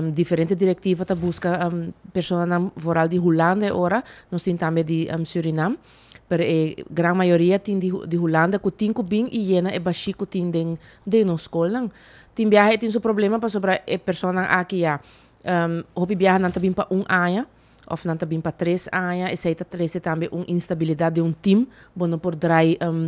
um, diferente diretiva ta busca um, persona nam voral di Hulande ora, nós tem também di um, Suriname, per e gran maioria tin di, di Hulanda ku tin ku bin i yena e bashi ku tin den de no skolan. Tin viaje tin su problema pa sobra e persona aki ya. Um, hopi viaja nanta bin pa un aia, of nanta bin pa tres aia, e seita trese tambe un instabilidade de un team, bono por drai um,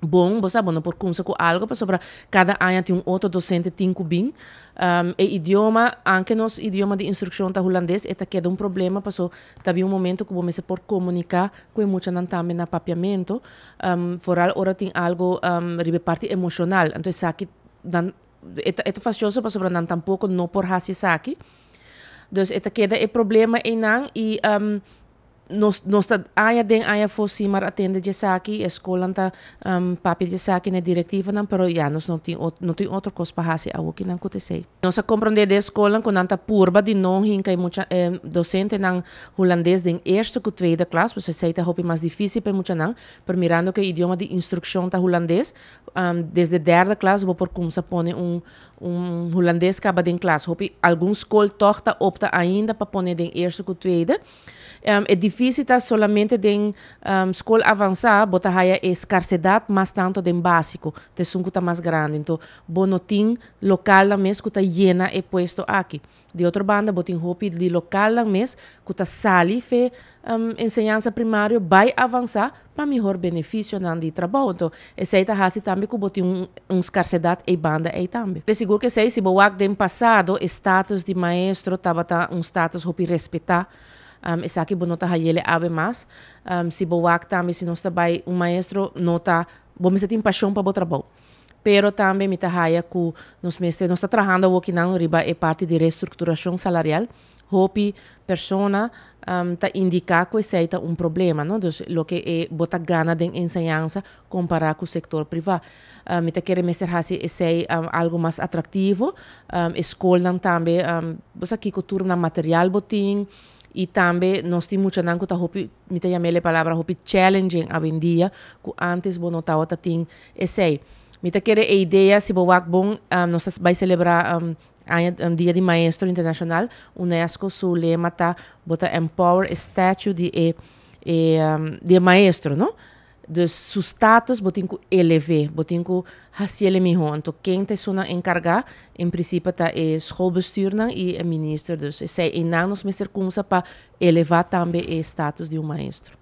bom, você sabe, por com algo, mas sobre cada ano tem um outro docente cinco bem. Um, e idioma, anche nos idioma de instrução tá holandês, está queda um problema, passou também um momento que se por comunicar com mucha não também na papiamento, um, foral ora tem algo um, ribe parte emocional, então isso aqui dan eta eta fastidioso para não tampouco não por racisaki. Então, esta queda é e problema enán y e, e nos, nos tad aya den aya fosi mar atende jesaki escolan ta um, papi jesaki ne directiva nan pero ya nos no tin no tin otro cos pa hasi a wokin nan kote sei nos a comprende de skolan kon anta purba di no hin kai mucha eh, docente nan holandés den erste ku tweede klas pues sei ta hopi mas difícil pe mucha nan per mirando ke idioma di instrucción ta holandés um, desde derde klas bo por cum sa pone un un holandés kaba den klas hopi algun skol tochta opta ainda pa pone den erste ku tweede um, e Dificita solamente den um, escola avançada, bota é escarcedade, mas tanto den básico, te sunco tá mais grande. Então, bonotin local la mes que tá llena e posto aqui. De outra banda, botin hopi de local la mes que tá sali fe um, enseñanza primário vai avançar para melhor benefício na de trabalho. Então, esse aí tá hasi também que botin um, um e banda aí também. De seguro que sei se boac den passado, status de maestro tava tá um status hopi respeitar um, Isaki bo nota hayele ave mas um, se bo wak também se nós trabalha um maestro nota bo me se tem paixão para bo trabalho pero também me tahaya ku nos mestre nós está trabalhando o que não riba é parte de reestruturação salarial hopi persona um, ta indica que seita um problema, não? Então, lo que é eh, botar gana de ensinança comparar com sector setor privado. Um, me ta quer mestre hasi sei um, algo mais atractivo um, escolan também, um, você aqui que turma material botin, e também nós temos muito não que tá hopi me tem a palavra hopi challenging a vendia que antes bom não tá outra tem esse me tá querer a ideia se boa bom um, nós vai celebrar um, a um, dia de maestro internacional UNESCO o lema tá botar empower statue de e, eh, e eh, um, de maestro não de seu status, botinco elever, botinco haciele mihon. Então, quem te suna encargar, em princípio, tá é schoolbestuurnan e ministro. Dus, sei, e nanos mesterkunsa para elevar também o status de um maestro.